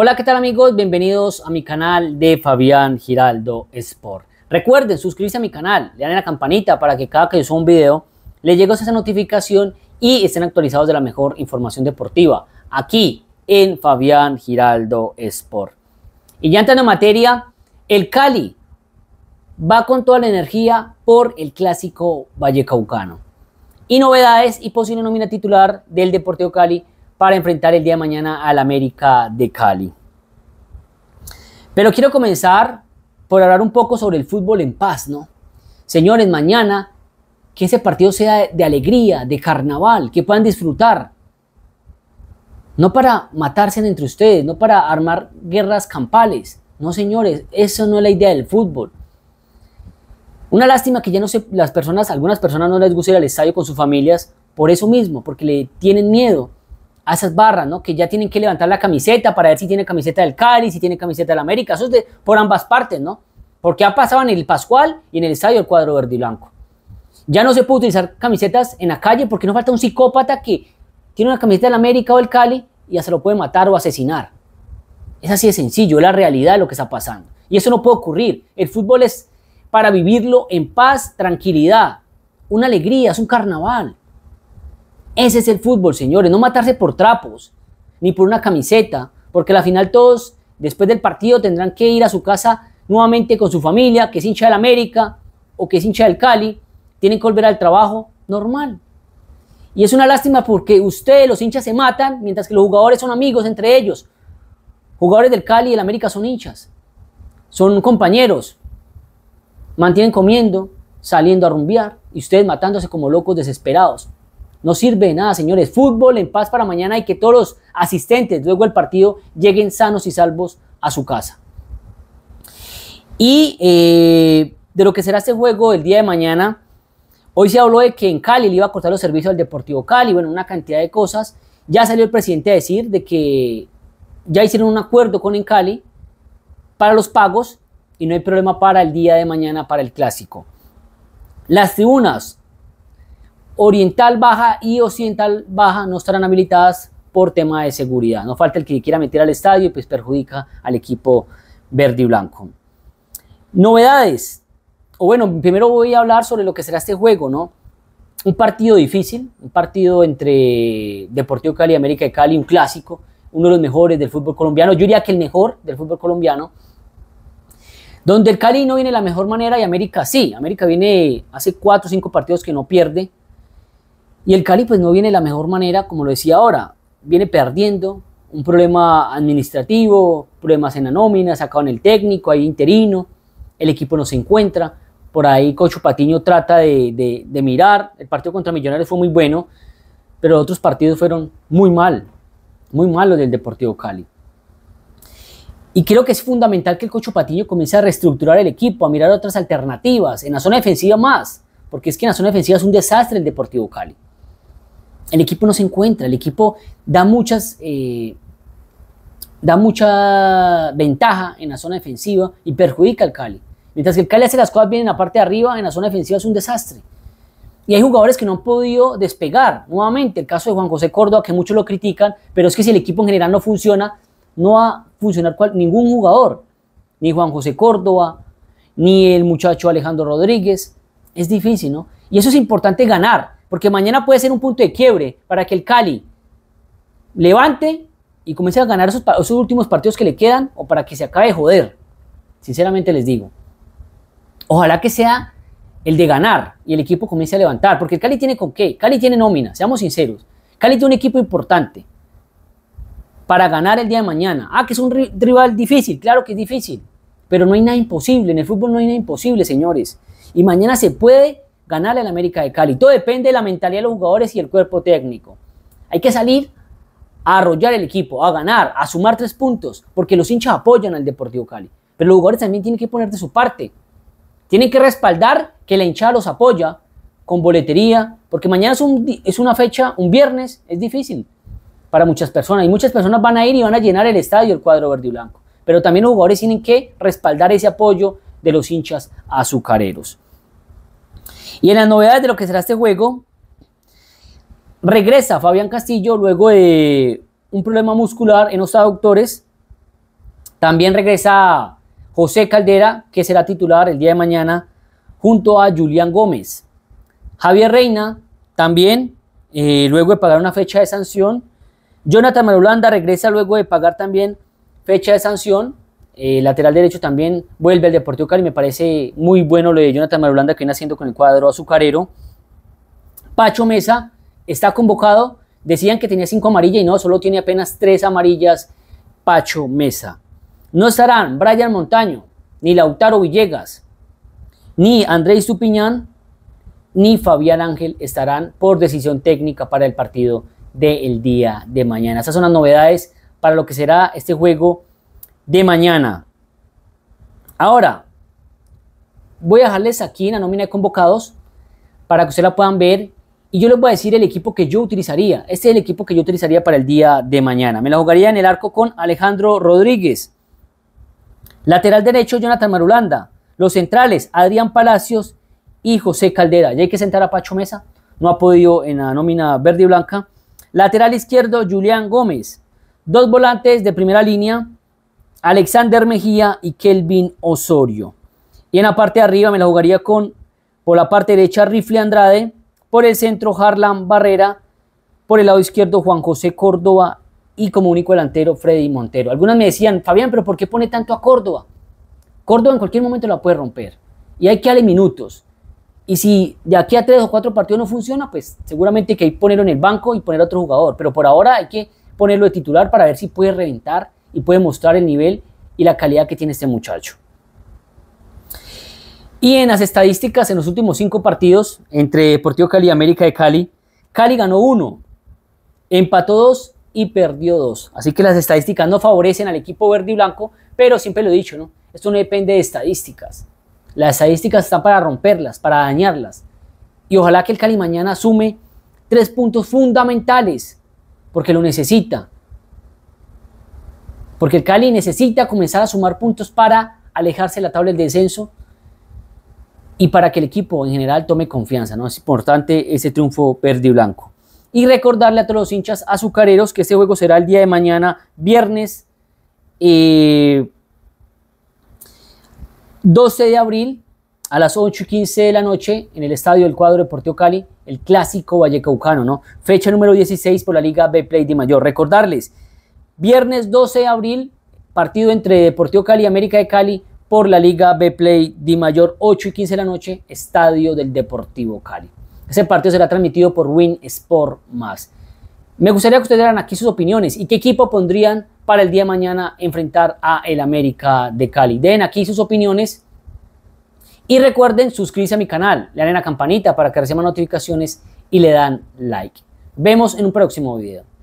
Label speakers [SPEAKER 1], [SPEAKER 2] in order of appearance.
[SPEAKER 1] Hola, ¿qué tal amigos? Bienvenidos a mi canal de Fabián Giraldo Sport. Recuerden suscribirse a mi canal, le dan la campanita para que cada que yo suba un video le llegue esa notificación y estén actualizados de la mejor información deportiva aquí en Fabián Giraldo Sport. Y ya entrando en materia, el Cali va con toda la energía por el clásico Vallecaucano. Y novedades y posible nómina titular del Deportivo Cali para enfrentar el día de mañana al América de Cali. Pero quiero comenzar por hablar un poco sobre el fútbol en paz, ¿no? Señores, mañana que ese partido sea de alegría, de carnaval, que puedan disfrutar. No para matarse entre ustedes, no para armar guerras campales. No, señores, eso no es la idea del fútbol. Una lástima que ya no sé, las personas, algunas personas no les gusta ir al estadio con sus familias por eso mismo, porque le tienen miedo a esas barras, ¿no? Que ya tienen que levantar la camiseta para ver si tiene camiseta del Cali, si tiene camiseta del América, eso es por ambas partes, ¿no? Porque ha pasado en el Pascual y en el estadio el cuadro verde y blanco. Ya no se puede utilizar camisetas en la calle porque no falta un psicópata que tiene una camiseta del América o el Cali y ya se lo puede matar o asesinar. Es así de sencillo, es la realidad de lo que está pasando. Y eso no puede ocurrir. El fútbol es para vivirlo en paz, tranquilidad, una alegría, es un carnaval. Ese es el fútbol, señores, no matarse por trapos, ni por una camiseta, porque al final todos, después del partido, tendrán que ir a su casa nuevamente con su familia, que es hincha del América o que es hincha del Cali, tienen que volver al trabajo normal. Y es una lástima porque ustedes, los hinchas, se matan, mientras que los jugadores son amigos entre ellos. Jugadores del Cali y del América son hinchas, son compañeros, mantienen comiendo, saliendo a rumbear y ustedes matándose como locos desesperados. No sirve de nada, señores. Fútbol en paz para mañana y que todos los asistentes luego del partido lleguen sanos y salvos a su casa. Y eh, de lo que será este juego el día de mañana, hoy se habló de que en Cali le iba a cortar los servicios al Deportivo Cali, bueno, una cantidad de cosas. Ya salió el presidente a decir de que ya hicieron un acuerdo con en Cali para los pagos y no hay problema para el día de mañana, para el clásico. Las tribunas, oriental baja y occidental baja no estarán habilitadas por tema de seguridad. No falta el que quiera meter al estadio y pues perjudica al equipo verde y blanco. Novedades. O bueno, primero voy a hablar sobre lo que será este juego, ¿no? Un partido difícil, un partido entre Deportivo Cali y América de Cali, un clásico, uno de los mejores del fútbol colombiano. Yo diría que el mejor del fútbol colombiano. Donde el Cali no viene de la mejor manera y América sí. América viene hace cuatro o cinco partidos que no pierde y el Cali pues no viene de la mejor manera, como lo decía ahora, viene perdiendo un problema administrativo, problemas en la nómina, en el técnico, hay interino, el equipo no se encuentra, por ahí Cocho Patiño trata de, mirar, el partido contra Millonarios fue muy bueno, pero otros partidos fueron muy mal, muy malos del Deportivo Cali. Y creo que es fundamental que el Cocho Patiño comience a reestructurar el equipo, a mirar otras alternativas, en la zona defensiva más, porque es que en la zona defensiva es un desastre el Deportivo Cali el equipo no se encuentra, el equipo da muchas... Eh, da mucha ventaja en la zona defensiva y perjudica al Cali. Mientras que el Cali hace las cosas bien en la parte de arriba, en la zona defensiva es un desastre. Y hay jugadores que no han podido despegar. Nuevamente, el caso de Juan José Córdoba, que muchos lo critican, pero es que si el equipo en general no funciona, no va a funcionar cual, ningún jugador. Ni Juan José Córdoba, ni el muchacho Alejandro Rodríguez. Es difícil, ¿no? Y eso es importante ganar. Porque mañana puede ser un punto de quiebre para que el Cali levante y comience a ganar esos, últimos partidos que le quedan o para que se acabe de joder. Sinceramente les digo. Ojalá que sea el de ganar y el equipo comience a levantar. Porque el Cali tiene con qué. Cali tiene nómina, seamos sinceros. Cali tiene un equipo importante para ganar el día de mañana. Ah, que es un rival difícil, claro que es difícil. Pero no hay nada imposible. En el fútbol no hay nada imposible, señores. Y mañana se puede ganarle al América de Cali. Todo depende de la mentalidad de los jugadores y el cuerpo técnico. Hay que salir a arrollar el equipo, a ganar, a sumar tres puntos, porque los hinchas apoyan al Deportivo Cali. Pero los jugadores también tienen que poner de su parte. Tienen que respaldar que la hinchada los apoya con boletería, porque mañana es, es una fecha, un viernes, es difícil para muchas personas. Y muchas personas van a ir y van a llenar el estadio, el cuadro verde y blanco. Pero también los jugadores tienen que respaldar ese apoyo de los hinchas azucareros. Y en las novedades de lo que será este juego, regresa Fabián Castillo luego de un problema muscular en los aductores. También regresa José Caldera, que será titular el día de mañana, junto a Julián Gómez. Javier Reina también, eh, luego de pagar una fecha de sanción. Jonathan Marulanda regresa luego de pagar también fecha de sanción. Eh, lateral derecho también vuelve al Deportivo Cali. Me parece muy bueno lo de Jonathan Marulanda que viene haciendo con el cuadro azucarero. Pacho Mesa está convocado. Decían que tenía cinco amarillas y no, solo tiene apenas tres amarillas. Pacho Mesa. No estarán Brian Montaño, ni Lautaro Villegas, ni Andrés Tupiñán, ni Fabián Ángel estarán por decisión técnica para el partido del día de mañana. Estas son las novedades para lo que será este juego de mañana. Ahora, voy a dejarles aquí en la nómina de convocados para que ustedes la puedan ver. Y yo les voy a decir el equipo que yo utilizaría. Este es el equipo que yo utilizaría para el día de mañana. Me la jugaría en el arco con Alejandro Rodríguez. Lateral derecho, Jonathan Marulanda. Los centrales, Adrián Palacios y José Caldera. Ya hay que sentar a Pacho Mesa. No ha podido en la nómina verde y blanca. Lateral izquierdo, Julián Gómez. Dos volantes de primera línea, Alexander Mejía y Kelvin Osorio. Y en la parte de arriba me la jugaría con, por la parte derecha, Rifle Andrade, por el centro, Harlan Barrera, por el lado izquierdo, Juan José Córdoba y como único delantero, Freddy Montero. Algunas me decían, Fabián, pero ¿por qué pone tanto a Córdoba? Córdoba en cualquier momento la puede romper y hay que darle minutos. Y si de aquí a tres o cuatro partidos no funciona, pues seguramente hay que ponerlo en el banco y poner otro jugador. Pero por ahora hay que ponerlo de titular para ver si puede reventar puede mostrar el nivel y la calidad que tiene este muchacho. Y en las estadísticas, en los últimos cinco partidos entre Deportivo Cali y América de Cali, Cali ganó uno, empató dos y perdió dos. Así que las estadísticas no favorecen al equipo verde y blanco, pero siempre lo he dicho, ¿no? Esto no depende de estadísticas. Las estadísticas están para romperlas, para dañarlas. Y ojalá que el Cali mañana asume tres puntos fundamentales, porque lo necesita porque el Cali necesita comenzar a sumar puntos para alejarse de la tabla del descenso y para que el equipo en general tome confianza. ¿no? Es importante ese triunfo verde y blanco. Y recordarle a todos los hinchas azucareros que este juego será el día de mañana, viernes 12 eh, de abril a las 8 y de la noche en el estadio del cuadro Deportivo Cali, el clásico Vallecaucano, ¿no? Fecha número 16 por la Liga B Play de Mayor. Recordarles Viernes 12 de abril, partido entre Deportivo Cali y América de Cali por la Liga B Play de Mayor 8 y 15 de la noche, Estadio del Deportivo Cali. Ese partido será transmitido por Win Sport Más. Me gustaría que ustedes dieran aquí sus opiniones y qué equipo pondrían para el día de mañana enfrentar a el América de Cali. Den aquí sus opiniones y recuerden suscribirse a mi canal, le dan la campanita para que reciban notificaciones y le dan like. Vemos en un próximo video.